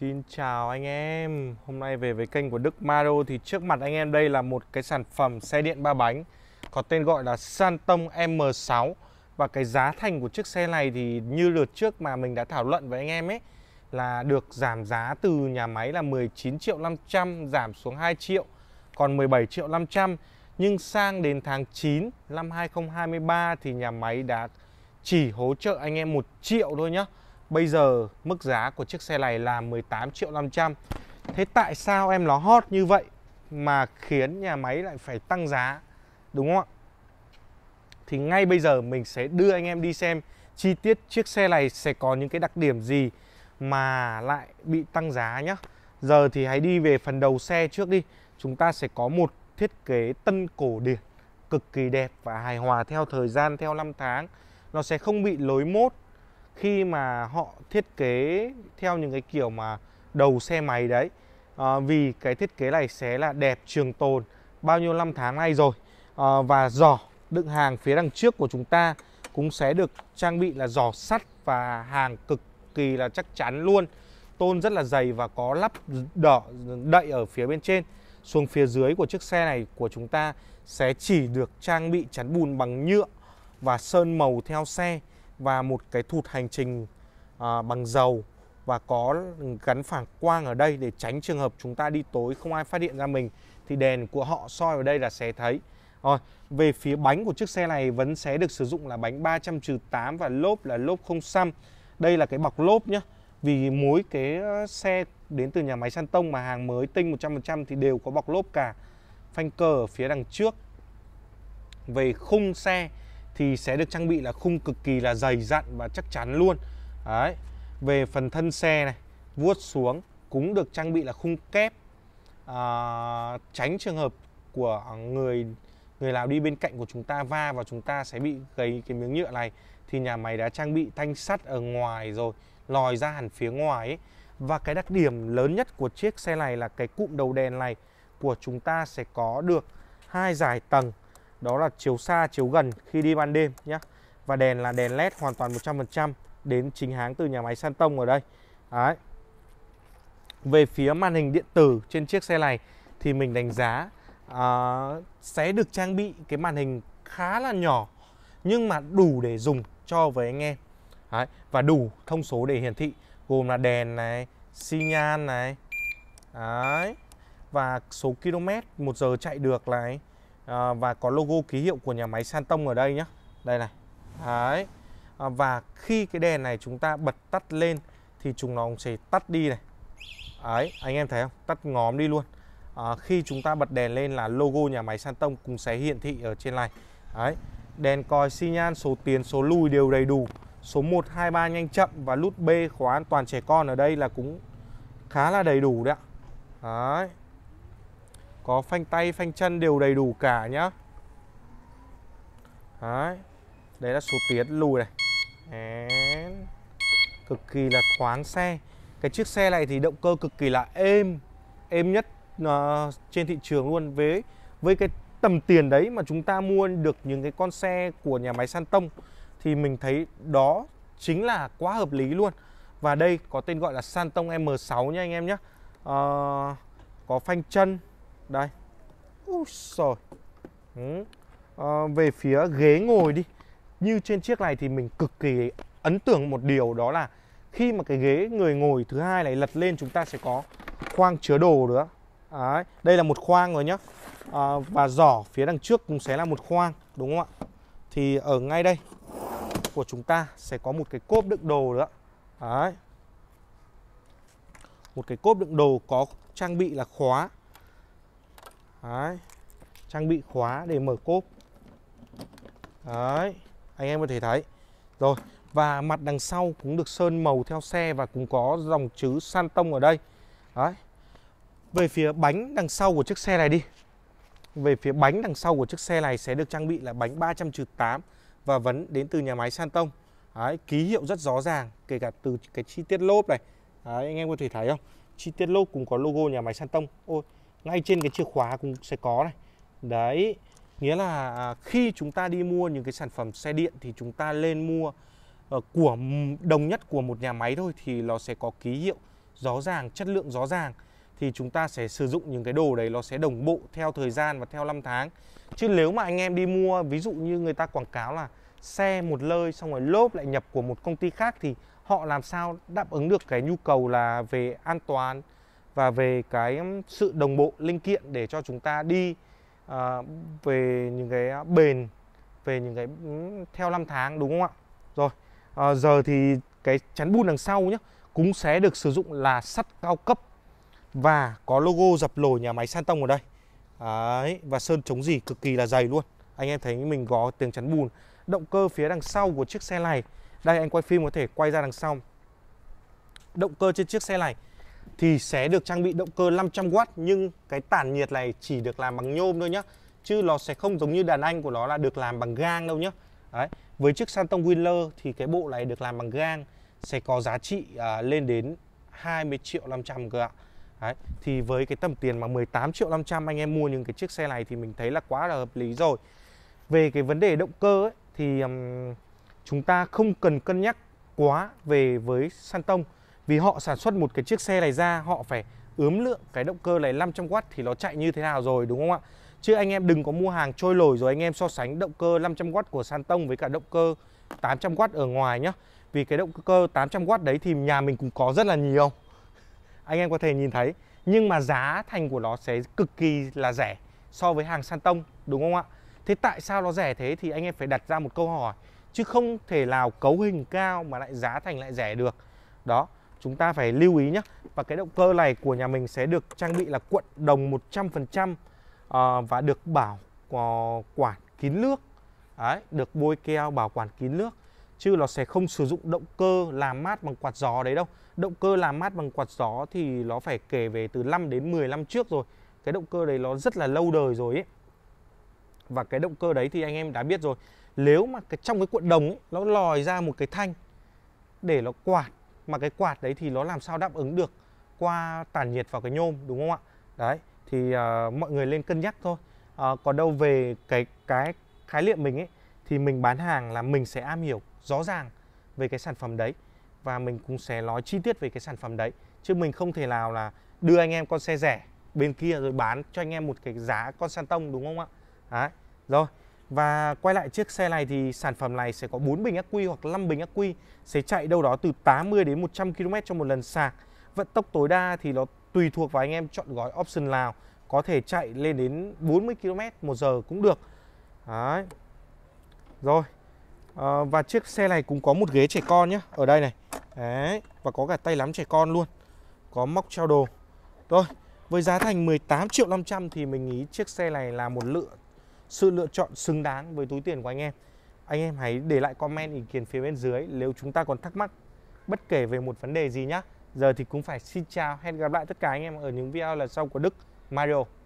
Xin chào anh em Hôm nay về với kênh của Đức Maro Thì trước mặt anh em đây là một cái sản phẩm xe điện ba bánh Có tên gọi là Santom M6 Và cái giá thành của chiếc xe này thì như lượt trước mà mình đã thảo luận với anh em ấy Là được giảm giá từ nhà máy là 19 triệu 500 giảm xuống 2 triệu Còn 17 triệu 500 Nhưng sang đến tháng 9 năm 2023 thì nhà máy đã chỉ hỗ trợ anh em 1 triệu thôi nhá Bây giờ mức giá của chiếc xe này là 18 triệu 500 Thế tại sao em nó hot như vậy mà khiến nhà máy lại phải tăng giá đúng không ạ? Thì ngay bây giờ mình sẽ đưa anh em đi xem chi tiết chiếc xe này sẽ có những cái đặc điểm gì mà lại bị tăng giá nhé. Giờ thì hãy đi về phần đầu xe trước đi. Chúng ta sẽ có một thiết kế tân cổ điển cực kỳ đẹp và hài hòa theo thời gian, theo năm tháng. Nó sẽ không bị lối mốt khi mà họ thiết kế theo những cái kiểu mà đầu xe máy đấy à, vì cái thiết kế này sẽ là đẹp trường tồn bao nhiêu năm tháng nay rồi à, và giỏ đựng hàng phía đằng trước của chúng ta cũng sẽ được trang bị là giỏ sắt và hàng cực kỳ là chắc chắn luôn tôn rất là dày và có lắp đỏ đậy ở phía bên trên xuống phía dưới của chiếc xe này của chúng ta sẽ chỉ được trang bị chắn bùn bằng nhựa và sơn màu theo xe và một cái thụt hành trình à, bằng dầu và có gắn phản quang ở đây để tránh trường hợp chúng ta đi tối không ai phát hiện ra mình thì đèn của họ soi ở đây là sẽ thấy. Rồi, về phía bánh của chiếc xe này vẫn sẽ được sử dụng là bánh 300 8 và lốp là lốp không xăm. Đây là cái bọc lốp nhá. Vì mỗi cái ờ, xe đến từ nhà máy San Tông mà hàng mới tinh 100% thì đều có bọc lốp cả. Phanh cờ ở phía đằng trước. Về khung xe thì sẽ được trang bị là khung cực kỳ là dày dặn và chắc chắn luôn đấy về phần thân xe này vuốt xuống cũng được trang bị là khung kép à, tránh trường hợp của người người nào đi bên cạnh của chúng ta va và chúng ta sẽ bị gầy cái miếng nhựa này thì nhà máy đã trang bị thanh sắt ở ngoài rồi lòi ra hẳn phía ngoài ấy. và cái đặc điểm lớn nhất của chiếc xe này là cái cụm đầu đèn này của chúng ta sẽ có được hai giải tầng đó là chiếu xa chiếu gần khi đi ban đêm nhé và đèn là đèn led hoàn toàn 100% đến chính hãng từ nhà máy San Tông ở đây Đấy. về phía màn hình điện tử trên chiếc xe này thì mình đánh giá uh, sẽ được trang bị cái màn hình khá là nhỏ nhưng mà đủ để dùng cho với anh em Đấy. và đủ thông số để hiển thị gồm là đèn này xi nhan này Đấy. và số km một giờ chạy được này à, và có logo ký hiệu của nhà máy Santong ở đây nhé đây này đấy à, và khi cái đèn này chúng ta bật tắt lên thì chúng nó sẽ tắt đi này đấy anh em thấy không tắt ngóm đi luôn à, khi chúng ta bật đèn lên là logo nhà máy Santong cũng sẽ hiển thị ở trên này đấy đèn còi xi nhan số tiến số lùi đều đầy đủ số 1 2 3 nhanh chậm và nút B khóa an toàn trẻ con ở đây là cũng khá là đầy đủ đấy ạ đấy có phanh tay phanh chân đều đầy đủ cả nhá đấy đấy là số tiến lùi này đấy. cực kỳ là thoáng xe cái chiếc xe này thì động cơ cực kỳ là êm êm nhất uh, trên thị trường luôn với với cái tầm tiền đấy mà chúng ta mua được những cái con xe của nhà máy San Tông thì mình thấy đó chính là quá hợp lý luôn và đây có tên gọi là San Tông M6 nha anh em nhé uh, ờ, có phanh chân đây Úi rồi ừ. à, về phía ghế ngồi đi như trên chiếc này thì mình cực kỳ ấn tượng một điều đó là khi mà cái ghế người ngồi thứ hai này lật lên chúng ta sẽ có khoang chứa đồ nữa Đấy, đây là một khoang rồi nhá à, và giỏ phía đằng trước cũng sẽ là một khoang đúng không ạ thì ở ngay đây của chúng ta sẽ có một cái cốp đựng đồ nữa Đấy. một cái cốp đựng đồ có trang bị là khóa Đấy. Trang bị khóa để mở cốp Đấy Anh em có thể thấy Rồi Và mặt đằng sau cũng được sơn màu theo xe Và cũng có dòng chữ san tông ở đây Đấy Về phía bánh đằng sau của chiếc xe này đi Về phía bánh đằng sau của chiếc xe này Sẽ được trang bị là bánh 308 Và vấn đến từ nhà máy san tông Đấy, ký hiệu rất rõ ràng kể cả từ cái chi tiết lốp này Đấy, anh em có thể thấy không chi tiết lốp cũng có logo nhà máy san tông ôi ngay trên cái chìa khóa cũng sẽ có này đấy nghĩa là à, khi chúng ta đi mua những cái sản phẩm xe điện thì chúng ta lên mua ờ, của đồng nhất của một nhà máy thôi thì nó sẽ có ký hiệu rõ ràng chất lượng rõ ràng thì chúng ta sẽ sử dụng những cái đồ đấy nó sẽ đồng bộ theo thời gian và theo năm tháng chứ nếu mà anh em đi mua ví dụ như người ta quảng cáo là xe một lơi xong rồi lốp lại nhập của một công ty khác thì họ làm sao đáp ứng được cái nhu cầu là về an toàn và về cái sự đồng bộ linh kiện để cho chúng ta đi à, về những cái bền về những cái theo năm tháng đúng không ạ rồi à, giờ thì cái chắn bùn đằng sau nhé cũng sẽ được sử dụng là sắt cao cấp và có logo dập nổi nhà máy san tông ở đây Đấy, và sơn chống gì cực kỳ là dày luôn anh em thấy mình có tiếng chắn bùn động cơ phía đằng sau của chiếc xe này đây anh quay phim có thể quay ra đằng sau động cơ trên chiếc xe này thì sẽ được trang bị động cơ 500W nhưng cái tản nhiệt này chỉ được làm bằng nhôm thôi nhá chứ nó sẽ không giống như đàn anh của nó là được làm bằng gang đâu nhá Đấy. với chiếc santong Winler thì cái bộ này được làm bằng gang sẽ có giá trị à, lên đến 20 triệu 500 cơ ạ Đấy. thì với cái tầm tiền mà 18 triệu 500 anh em mua những cái chiếc xe này thì mình thấy là quá là hợp lý rồi về cái vấn đề động cơ ấy, thì um, chúng ta không cần cân nhắc quá về với Santon vì họ sản xuất một cái chiếc xe này ra họ phải ướm lượng cái động cơ này 500W thì nó chạy như thế nào rồi đúng không ạ? Chứ anh em đừng có mua hàng trôi lồi rồi anh em so sánh động cơ 500W của Santong với cả động cơ 800W ở ngoài nhá. Vì cái động cơ 800W đấy thì nhà mình cũng có rất là nhiều. Anh em có thể nhìn thấy. Nhưng mà giá thành của nó sẽ cực kỳ là rẻ so với hàng Santong đúng không ạ? Thế tại sao nó rẻ thế thì anh em phải đặt ra một câu hỏi. Chứ không thể nào cấu hình cao mà lại giá thành lại rẻ được. Đó chúng ta phải lưu ý nhé và cái động cơ này của nhà mình sẽ được trang bị là cuộn đồng 100% à, ờ, và được bảo quản kín nước Đấy, được bôi keo bảo quản kín nước chứ nó sẽ không sử dụng động cơ làm mát bằng quạt gió đấy đâu động cơ làm mát bằng quạt gió thì nó phải kể về từ 5 đến 10 năm trước rồi cái động cơ đấy nó rất là lâu đời rồi ấy. và cái động cơ đấy thì anh em đã biết rồi nếu mà cái trong cái cuộn đồng ấy, nó lòi ra một cái thanh để nó quạt mà cái quạt đấy thì nó làm sao đáp ứng được qua tản nhiệt vào cái nhôm đúng không ạ đấy thì uh, mọi người lên cân nhắc thôi uh, còn đâu về cái cái khái niệm mình ấy thì mình bán hàng là mình sẽ am hiểu rõ ràng về cái sản phẩm đấy và mình cũng sẽ nói chi tiết về cái sản phẩm đấy chứ mình không thể nào là đưa anh em con xe rẻ bên kia rồi bán cho anh em một cái giá con san tông đúng không ạ đấy rồi và quay lại chiếc xe này thì sản phẩm này sẽ có 4 bình ắc quy hoặc 5 bình ắc quy sẽ chạy đâu đó từ 80 đến 100 km trong một lần sạc. Vận tốc tối đa thì nó tùy thuộc vào anh em chọn gói option nào, có thể chạy lên đến 40 km một giờ cũng được. Đấy. Rồi. À, và chiếc xe này cũng có một ghế trẻ con nhé ở đây này. Đấy, và có cả tay lắm trẻ con luôn. Có móc treo đồ. Rồi, với giá thành 18 triệu 500 thì mình nghĩ chiếc xe này là một lựa sự lựa chọn xứng đáng với túi tiền của anh em anh em hãy để lại comment ý kiến phía bên dưới nếu chúng ta còn thắc mắc bất kể về một vấn đề gì nhé giờ thì cũng phải xin chào hẹn gặp lại tất cả anh em ở những video lần sau của Đức Mario